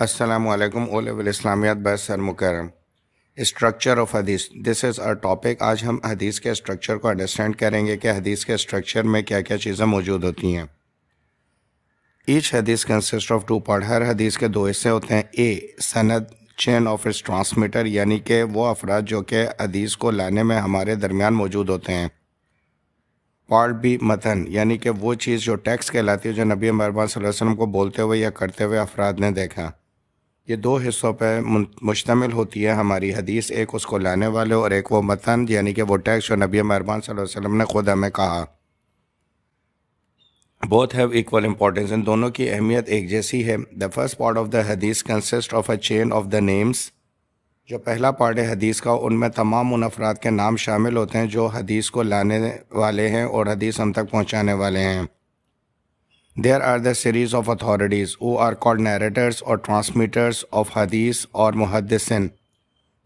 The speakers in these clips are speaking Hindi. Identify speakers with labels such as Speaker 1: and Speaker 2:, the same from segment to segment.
Speaker 1: असलम इस्लामियात बस सर मुकरम स्ट्रक्चर ऑफ हदीस दिस इज़ अ टॉपिक आज हम हदीस के स्ट्रक्चर को अंडरस्टैंड करेंगे कि हदीस के स्ट्रक्चर में क्या क्या चीज़ें मौजूद होती हैं ईच हदीस कंसिस्ट ऑफ टू पार्ट हर हदीस के दो हिस्से होते हैं ए सनद चेन ऑफ इस ट्रांसमीटर यानी कि वो अफराद जो कि हदीस को लाने में हमारे दरमियान मौजूद होते हैं पार्ट बी मतन यानी कि वो चीज़ जो टैक्स कहलाती है जो नबी मरबा वसल्लम को बोलते हुए या करते हुए अफराद ने देखा ये दो हिस्सों पर मुश्तमिल होती है हमारी हदीस एक उसको लाने वाले और एक वो मतन यानी कि वो टैक्स जो नबी सल वसल्लम ने खुद हमें कहा बोथ हैव इक्वल इम्पॉर्टेंस इन दोनों की अहमियत एक जैसी है the first part of the हदीस consist of a chain of the names जो पहला पार्ट है हदीस का उनमें तमाम उन अफराद के नाम शामिल होते हैं जो हदीस को लाने वाले हैं और हदीस हम तक पहुँचाने वाले हैं There are the series of authorities who are called narrators or transmitters of hadith और मुहदसिन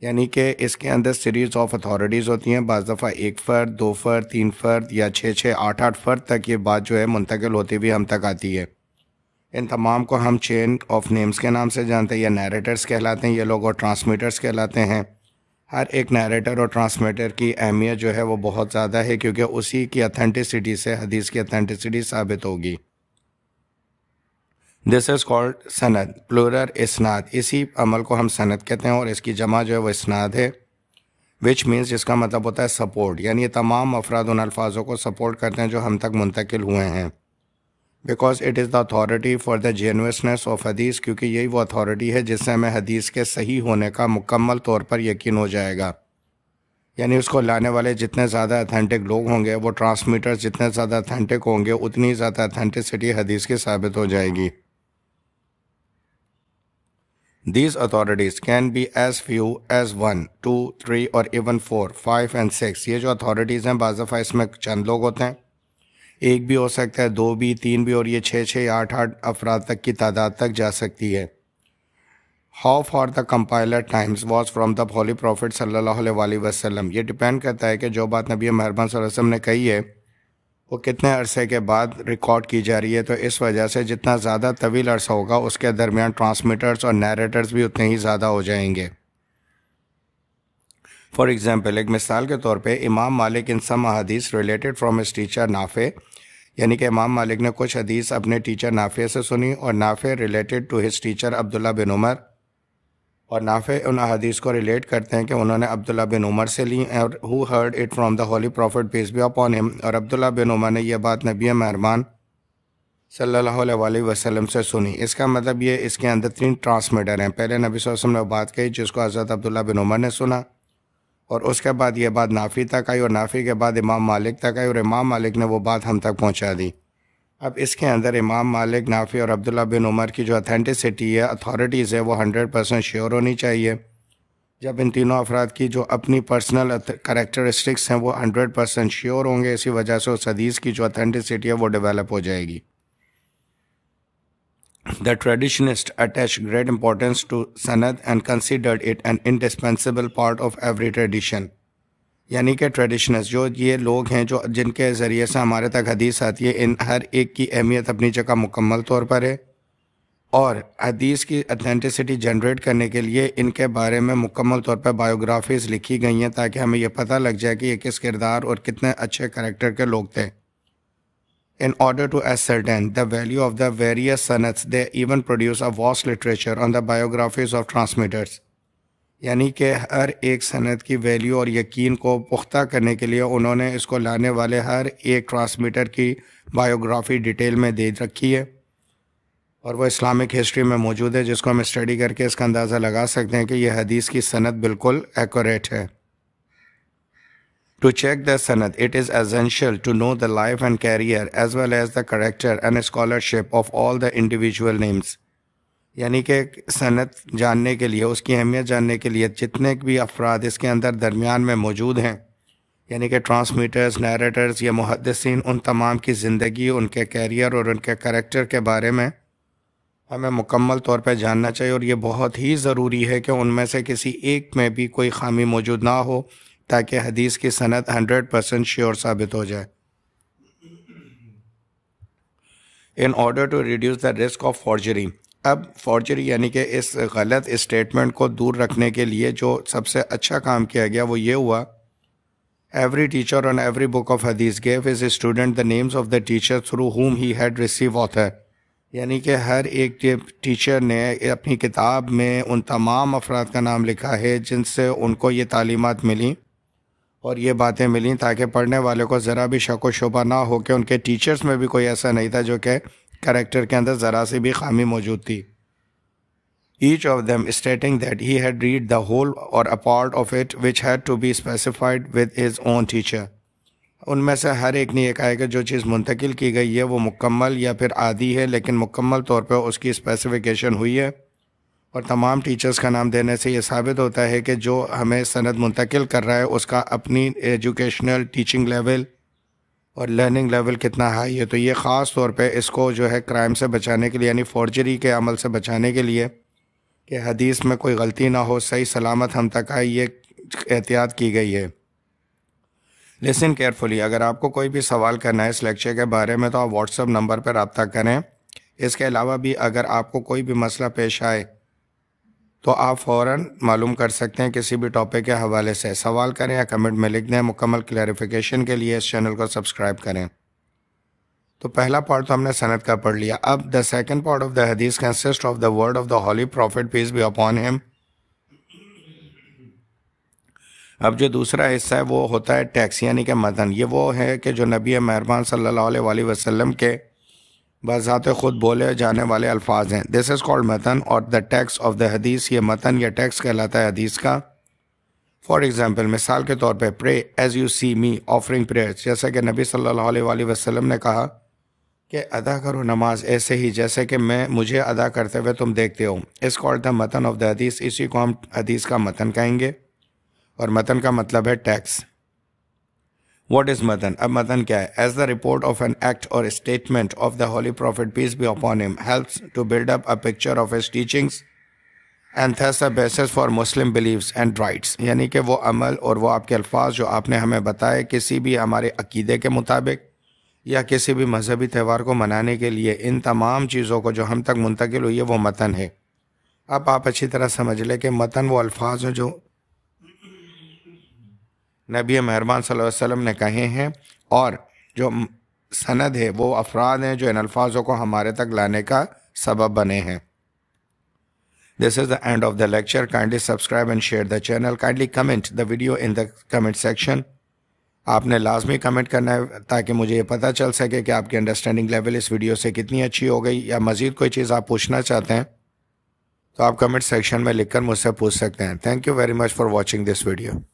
Speaker 1: यानी कि इसके अंदर सीरीज़ ऑफ अथॉरिटीज़ होती हैं बज़ दफ़ा एक फ़र्द दो फ़र्द तीन फ़र्द या छः छः आठ आठ फ़र्द तक ये बात जो है मुंतकिल होती हुई हम तक आती है इन तमाम को हम चेन ऑफ नेम्स के नाम से जानते हैं या नरेटर्स कहलाते हैं ये लोग और ट्रांसमीटर्स कहलाते हैं हर एक नरेटर और ट्रांसमीटर की अहमियत जो है वो बहुत ज़्यादा है क्योंकि उसी की अथेंटिसिटी से हदीस की अथेंटिसिटी साबित होगी दिस इज़ कॉल्ड सनद प्लूरल इसनाद इसी अमल को हम सनद कहते हैं और इसकी जमा जो है वो इसनाद है विच मीन्स जिसका मतलब होता है सपोर्ट यानी ये तमाम अफराद उन अल्फाजों को सपोर्ट करते हैं जो हम तक मुंतकिल हुए हैं because it is the authority for the genuineness of हदीस क्योंकि यही वो अथॉरिटी है जिससे हमें हदीस के सही होने का मुकम्मल तौर पर यकीन हो जाएगा यानी उसको लाने वाले जितने ज़्यादा अथेंटिक लोग होंगे वो ट्रांसमीटर्स जितने ज़्यादा अथेंटिक होंगे उतनी ज़्यादा अथेंटिसिटी हदीस की साबित हो जाएगी These authorities can be as few as one two three और even four five and six ये जो अथॉरिटीज़ हैं बाफ़ा इसमें चंद लोग होते हैं एक भी हो सकता है दो भी तीन भी और ये छः छः या आठ आठ अफराद तक की तादाद तक जा सकती है how far the compiler times was from the holy prophet सल्ला वसलम ये डिपेंड करता है कि जो बात नबी महरबान वसम ने कही है वो कितने अरसे के बाद रिकॉर्ड की जा रही है तो इस वजह से जितना ज़्यादा तवील अरसा होगा उसके दरमियान ट्रांसमीटर्स और नरेटर्स भी उतने ही ज़्यादा हो जाएंगे फॉर एग्ज़ाम्पल एक मिसाल के तौर पे इमाम मालिक इन सम हदीस related from his teacher Nafi यानी कि इमाम मालिक ने कुछ हदीस अपने टीचर नाफे से सुनी और Nafi related to his teacher Abdullah bin Umar और नाफे उन अदीस को रिलेट करते हैं कि उन्होंने अब्दुल्ला बिन उमर से ली और who heard it from the holy prophet peace be upon him और अब्दुल्ला बिन उमर ने यह बात नबी महरमान सल वसलम से सुनी इसका मतलब ये इसके अंदर तीन ट्रांसमीटर हैं पहले नबी वसम ने बात कही जिसको हज़रत अब्दुल्ला बिन उमर ने सुना और उसके बाद ये बात नाफी तक आई और नाफी के बाद इमाम मालिक तक आई और इमाम मालिक ने वो बात हम तक पहुँचा दी अब इसके अंदर इमाम मालिक नाफी और अब्दुल्ला बिन उमर की जो अथेंटिसिटी है अथॉरिटीज़ है वो हंड्रेड परसेंट श्योर होनी चाहिए जब इन तीनों अफराद की जो अपनी पर्सनल करेक्टरिस्टिक्स हैं वो हंड्रेड परसेंट श्योर होंगे इसी वजह से उस हदीस की जो अथेंटिसिटी है वो डेवलप हो जाएगी the traditionist attach great importance to सनद and considered it an indispensable part of every tradition यानी कि ट्रेडिशनल जो ये लोग हैं जो जिनके ज़रिए से हमारे तक हदीस आती है इन हर एक की अहमियत अपनी जगह मुकम्मल तौर पर है और हदीस की अथेंटिसिटी जनरेट करने के लिए इनके बारे में मुकम्मल तौर पर बायोग्राफीज़ लिखी गई हैं ताकि हमें यह पता लग जाए कि ये किस किरदार और कितने अच्छे करेक्टर के लोग थे in order to ascertain the value of the various सनत्स they even produce a vast literature on the biographies of transmitters यानी कि हर एक सनत की वैल्यू और यकीन को पुख्ता करने के लिए उन्होंने इसको लाने वाले हर एक ट्रांसमीटर की बायोग्राफी डिटेल में दे रखी है और वह इस्लामिक हिस्ट्री में मौजूद है जिसको हम स्टडी करके इसका अंदाज़ा लगा सकते हैं कि यह हदीस की सनत बिल्कुल एक्यूरेट है टू चेक द सनत it is essential to know the life and career as well as the character and scholarship of all the individual names यानी कि सनत जानने के लिए उसकी अहमियत जानने के लिए जितने भी अफराद इसके अंदर दरमियान में मौजूद हैं यानी कि ट्रांसमीटर्स नरेटर्स या मुहदसिन उन तमाम की ज़िंदगी उनके कैरियर और उनके करेक्टर के बारे में हमें मुकम्मल तौर पर जानना चाहिए और ये बहुत ही ज़रूरी है कि उनमें से किसी एक में भी कोई खामी मौजूद ना हो ताकि हदीस की सनत हंड्रेड परसेंट श्योर साबित हो जाए in order to reduce the risk of forgery अब फॉर्जरी यानी कि इस गलत स्टेटमेंट को दूर रखने के लिए जो सबसे अच्छा काम किया गया वो ये हुआ every teacher on every book of हदीस gave his student the names of the teacher through whom he had received author यानी कि हर एक टीचर ने अपनी किताब में उन तमाम अफराद का नाम लिखा है जिनसे उनको ये तालीमत मिली और ये बातें मिली ताकि पढ़ने वाले को ज़रा भी शक व शुबा ना हो कि उनके टीचर्स में भी कोई ऐसा नहीं था जो कि कैरेक्टर के अंदर ज़रा सी भी खामी मौजूद थी each of them stating that he had read the whole और a part of it which had to be specified with his own teacher उनमें से हर एक ने यह कहा कि जो चीज़ मुंतकिल की गई है वो मुकम्मल या फिर आदि है लेकिन मुकम्मल तौर पर उसकी स्पेसिफिकेशन हुई है और तमाम टीचर्स का नाम देने से ये साबित होता है कि जो हमें सनद मुंतकिल कर रहा है उसका अपनी एजुकेशनल टीचिंग लेवल और लर्निंग लेवल कितना हाई है तो ये ख़ास तौर पे इसको जो है क्राइम से बचाने के लिए यानी फॉर्जरी के अमल से बचाने के लिए कि हदीस में कोई गलती ना हो सही सलामत हम तक आए ये एहतियात की गई है लिसन केयरफुली अगर आपको कोई भी सवाल करना है इस लेक्चर के बारे में तो आप व्हाट्सअप नंबर पर रबता करें इसके अलावा भी अगर आपको कोई भी मसला पेश आए तो आप फ़ौर मालूम कर सकते हैं किसी भी टॉपिक के हवाले से सवाल करें या कमेंट में लिख दें मुकम्मल क्लैरिफिकेशन के लिए इस चैनल को सब्सक्राइब करें तो पहला पार्ट तो हमने सनत का पढ़ लिया अब the second part of the हदीस consist of the word of the holy prophet peace be upon him अब जो दूसरा हिस्सा है वो होता है टैक्स यानी कि मदन ये वो है कि जो नबी मेहरबान सल्ला वसलम के बजात ख़ुद बोले जाने वाले अल्फाज हैं दिस इज़ कॉल्ड मतन और द टैक्स ऑफ द हदीस ये मतन या टैक्स कहलाता है हदीस का फॉर एग्ज़ाम्पल मिसाल के तौर पर pray as you see me offering prayers जैसे कि नबी सल्ह वसलम ने कहा कि अदा करो नमाज ऐसे ही जैसे कि मैं मुझे अदा करते हुए तुम देखते हो इस कॉल्ड द मतन ऑफ द हदीस इसी को हम हदीस का मतन कहेंगे और मतन का मतलब है टैक्स What is Madan? अब Madan क्या है As the report of an act or statement of the Holy Prophet, peace be upon him, helps to build up a picture of his teachings and thus a basis for Muslim beliefs and rights. यानी कि वो अमल और वो आपके अल्फाज जो आपने हमें बताए किसी भी हमारे अकीदे के मुताबिक या किसी भी मजहबी त्यौहार को मनाने के लिए इन तमाम चीज़ों को जो हम तक मुंतकिल हुई है वो मतन है अब आप अच्छी तरह समझ लें कि मतन वो अल्फाज हैं जो नबी मेहरबान वसम ने कहे हैं और जो सनद है वो अफराद हैं जो इन अल्फाजों को हमारे तक लाने का सबब बने हैं this is the end of the lecture kindly subscribe and share the channel kindly comment the video in the comment section आपने लाजमी कमेंट करना है ताकि मुझे ये पता चल सके कि आपकी अंडरस्टैंडिंग लेवल इस वीडियो से कितनी अच्छी हो गई या मज़ीद कोई चीज़ आप पूछना चाहते हैं तो आप कमेंट सेक्शन में लिखकर मुझसे पूछ सकते हैं thank you very much for watching this video